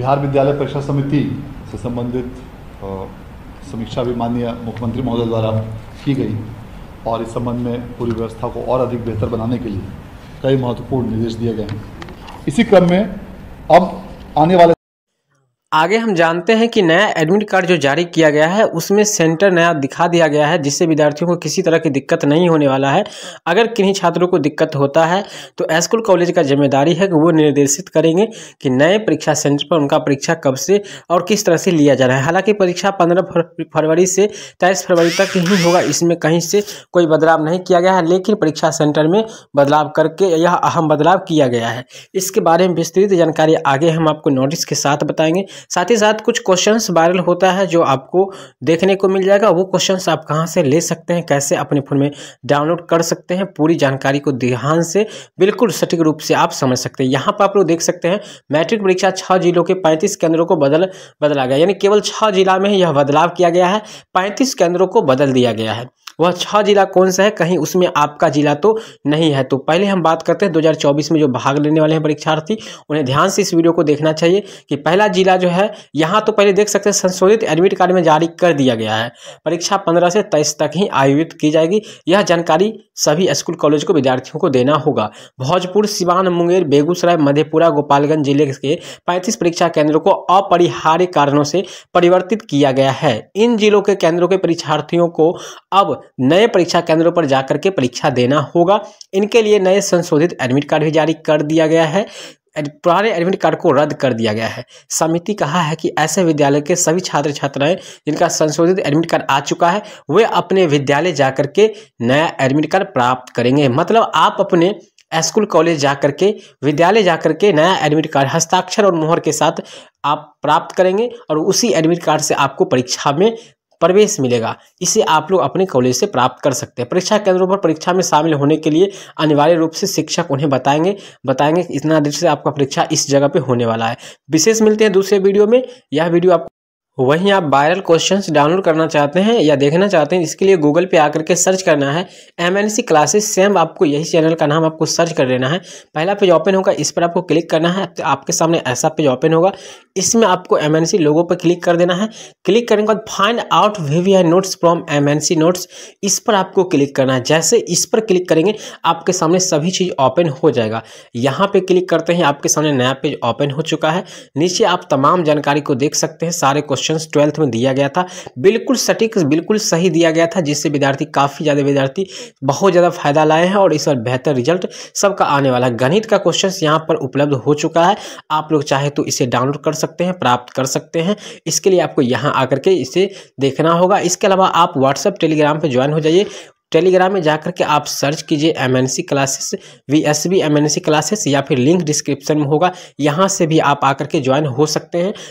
बिहार विद्यालय परीक्षा समिति से संबंधित समीक्षा भी माननीय मुख्यमंत्री महोदय द्वारा की गई और इस संबंध में पूरी व्यवस्था को और अधिक बेहतर बनाने के लिए कई महत्वपूर्ण निर्देश दिए गए हैं इसी क्रम में अब आने वाले आगे हम जानते हैं कि नया एडमिट कार्ड जो जारी किया गया है उसमें सेंटर नया दिखा दिया गया है जिससे विद्यार्थियों को किसी तरह की दिक्कत नहीं होने वाला है अगर किन्हीं छात्रों को दिक्कत होता है तो स्कूल कॉलेज का जिम्मेदारी है कि वो निर्देशित करेंगे कि नए परीक्षा सेंटर पर उनका परीक्षा कब से और किस तरह से लिया जा रहा है हालाँकि परीक्षा पंद्रह फरवरी से तेईस फरवरी तक ही होगा इसमें कहीं से कोई बदलाव नहीं किया गया है लेकिन परीक्षा सेंटर में बदलाव करके यह अहम बदलाव किया गया है इसके बारे में विस्तृत जानकारी आगे हम आपको नोटिस के साथ बताएंगे साथ ही साथ कुछ क्वेश्चंस वायरल होता है जो आपको देखने को मिल जाएगा वो क्वेश्चंस आप कहाँ से ले सकते हैं कैसे अपने फ़ोन में डाउनलोड कर सकते हैं पूरी जानकारी को ध्यान से बिल्कुल सटीक रूप से आप समझ सकते हैं यहाँ पर आप लोग देख सकते हैं मैट्रिक परीक्षा छः जिलों के पैंतीस केंद्रों को बदल बदला गया यानी केवल छः जिला में यह बदलाव किया गया है पैंतीस केंद्रों को बदल दिया गया है वह छः जिला कौन सा है कहीं उसमें आपका जिला तो नहीं है तो पहले हम बात करते हैं 2024 में जो भाग लेने वाले हैं परीक्षार्थी उन्हें ध्यान से इस वीडियो को देखना चाहिए कि पहला जिला जो है यहाँ तो पहले देख सकते हैं संशोधित एडमिट कार्ड में जारी कर दिया गया है परीक्षा पंद्रह से तेईस तक ही आयोजित की जाएगी यह जानकारी सभी स्कूल कॉलेज को विद्यार्थियों को देना होगा भोजपुर सिवान मुंगेर बेगूसराय मधेपुरा गोपालगंज जिले के पैंतीस परीक्षा केंद्रों को अपरिहार्य कारणों से परिवर्तित किया गया है इन जिलों के केंद्रों के परीक्षार्थियों को अब नए परीक्षा केंद्रों पर जाकर के परीक्षा देना होगा इनके लिए नए संशोधित एडमिट कार्ड भी जारी कर दिया गया है पुराने एडमिट कार्ड को रद्द कर दिया गया है समिति कहा है कि ऐसे विद्यालय के सभी छात्र छात्राएं जिनका संशोधित एडमिट कार्ड आ चुका है वे अपने विद्यालय जाकर के नया एडमिट कार्ड प्राप्त करेंगे मतलब आप अपने स्कूल कॉलेज जा करके विद्यालय जा के नया एडमिट कार्ड हस्ताक्षर और मोहर के साथ आप प्राप्त करेंगे और उसी एडमिट कार्ड से आपको परीक्षा में प्रवेश मिलेगा इसे आप लोग अपने कॉलेज से प्राप्त कर सकते हैं परीक्षा केंद्रों पर परीक्षा में शामिल होने के लिए अनिवार्य रूप से शिक्षक उन्हें बताएंगे बताएंगे इतना देर से आपका परीक्षा इस जगह पर होने वाला है विशेष मिलते हैं दूसरे वीडियो में यह वीडियो आपको वहीं आप वायरल क्वेश्चंस डाउनलोड करना चाहते हैं या देखना चाहते हैं इसके लिए गूगल पे आकर के सर्च करना है M N C classes same आपको यही चैनल का नाम आपको सर्च कर लेना है पहला पेज ओपन होगा इस पर आपको क्लिक करना है तो आपके सामने ऐसा पेज ओपन होगा इसमें आपको एम एन सी लोगों पर क्लिक कर देना है क्लिक करने के बाद find out V V I notes from M N C notes इस पर आपको क्लिक करना है जैसे इस पर क्लिक करेंगे आपके सामने सभी चीज़ ओपन हो जाएगा यहाँ पर क्लिक करते हैं आपके सामने नया पेज ओपन हो चुका है नीचे आप तमाम जानकारी को देख सकते हैं सारे क्वेश्चन क्वेश्चन ट्वेल्थ में दिया गया था बिल्कुल सटीक बिल्कुल सही दिया गया था जिससे विद्यार्थी काफ़ी ज़्यादा विद्यार्थी बहुत ज़्यादा फायदा लाए हैं और इस बार बेहतर रिजल्ट सबका आने वाला है गणित का क्वेश्चन यहाँ पर उपलब्ध हो चुका है आप लोग चाहे तो इसे डाउनलोड कर सकते हैं प्राप्त कर सकते हैं इसके लिए आपको यहाँ आकर के इसे देखना होगा इसके अलावा आप व्हाट्सअप टेलीग्राम पर ज्वाइन हो जाइए टेलीग्राम में जाकर के आप सर्च कीजिए M N C classes V S B M N C classes या फिर लिंक डिस्क्रिप्शन में होगा यहाँ से भी आप आकर के ज्वाइन हो सकते हैं